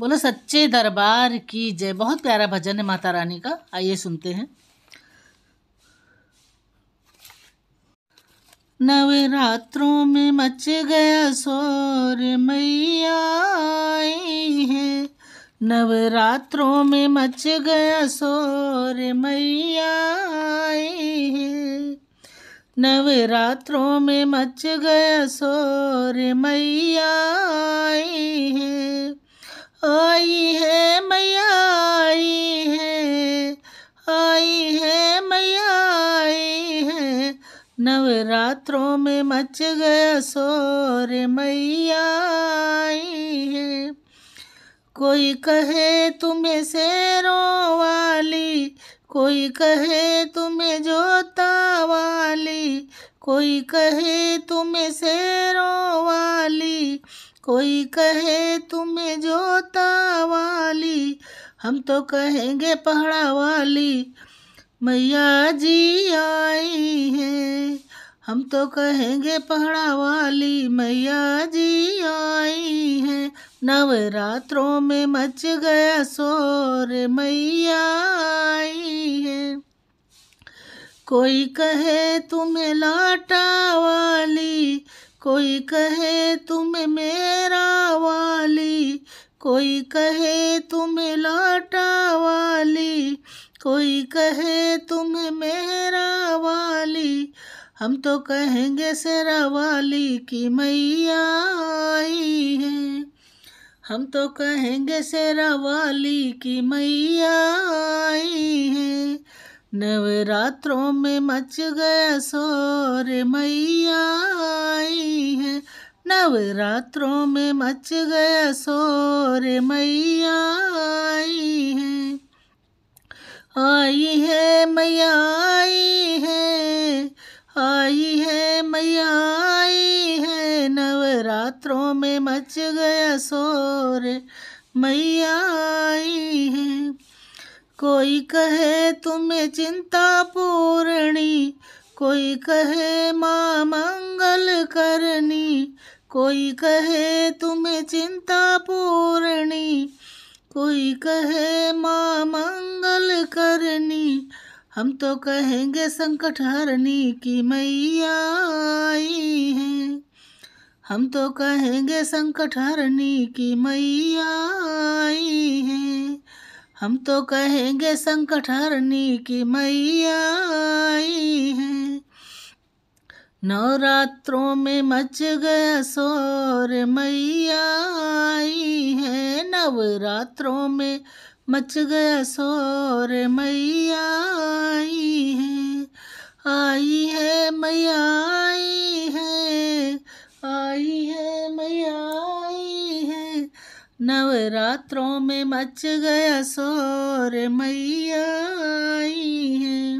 बोलो सच्चे दरबार की जय बहुत प्यारा भजन है माता रानी का आइए सुनते हैं नवरात्रों में मच गया शोर मैया आई है नवरात्रों में मच गया शोर मैया आई है नवरात्रों में मच गया शोर मैया आई है आई है मैया आई है आई है मैया आई है नवरात्रों में मच गया शोर मैया आई है कोई कहे तुम्हें शेरों वाली कोई कहे तुम्हें जोता वाली कोई कहे तुम्हें शेरों वाली कोई कहे तुम्हें जोता वाली हम तो कहेंगे पहाड़ा वाली मैया जी आई हैं हम तो कहेंगे पहाड़ा वाली मैया जी आई हैं नवरात्रों में मच गया शोर मैया आई हैं कोई कहे तुम्हें लाटा वाली कोई कहे तुम मेरा वाली कोई कहे तुम्हें लाटा वाली कोई कहे तुम्हें मेरा वाली हम तो कहेंगे सेरा वाली की मैया आई है हम तो कहेंगे सेरा वाली की मैया आई है नवरात्रों में मच गया शोर मैया आई है नवरात्रों में मच गया शोर मैया आई है आई है मैया आई है आई है मैया आई है नवरात्रों में मच गया शोर मैया आई है कोई कहे तुम्हें चिंता पूर्णी कोई कहे माँ मंगल करनी कोई कहे तुम्हें चिंता पूर्णी कोई कहे माँ मंगल करनी हम तो कहेंगे संकट हरनी की मैया आई है हम तो कहेंगे संकट हरनी की मैया हम तो कहेंगे संकट हरनी की मैया आई है नवरात्रों में मच गया शोर मैया आई है नवरात्रों में मच गया शोर मैया आई है आई है मैया आई है आई है नवरात्रों में मच गया शोर मैया आई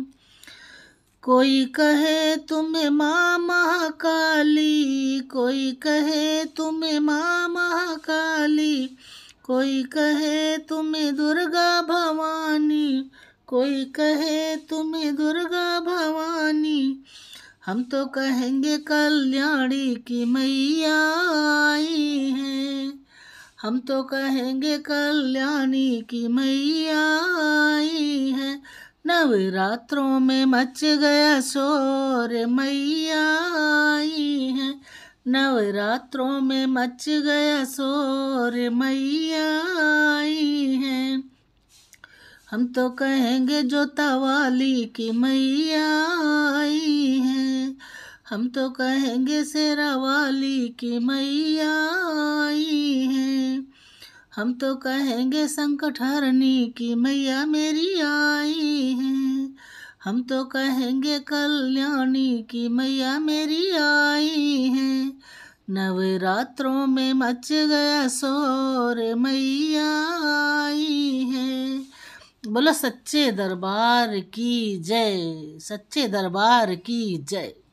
कोई कहे तुम्हें माँ महाकाली कोई कहे तुम्हें माँ महाकाली कोई कहे तुम्हें दुर्गा भवानी कोई कहे तुम्हें दुर्गा भवानी हम तो कहेंगे कल्याणी की मैया आई हैं हम तो कहेंगे कल्याणी की मैया आई है नवरात्रों में मच गया शोर मैया आई है नवरात्रों में मच गया शोर मैया आई है हम तो कहेंगे जो तवाली की मैया आई है हम तो कहेंगे शेरा वाली की मैया हम तो कहेंगे संकट हरनी की मैया मेरी आई है हम तो कहेंगे कल्याणी की मैया मेरी आई है नवरात्रों में मच गया शोर मैया आई है बोलो सच्चे दरबार की जय सच्चे दरबार की जय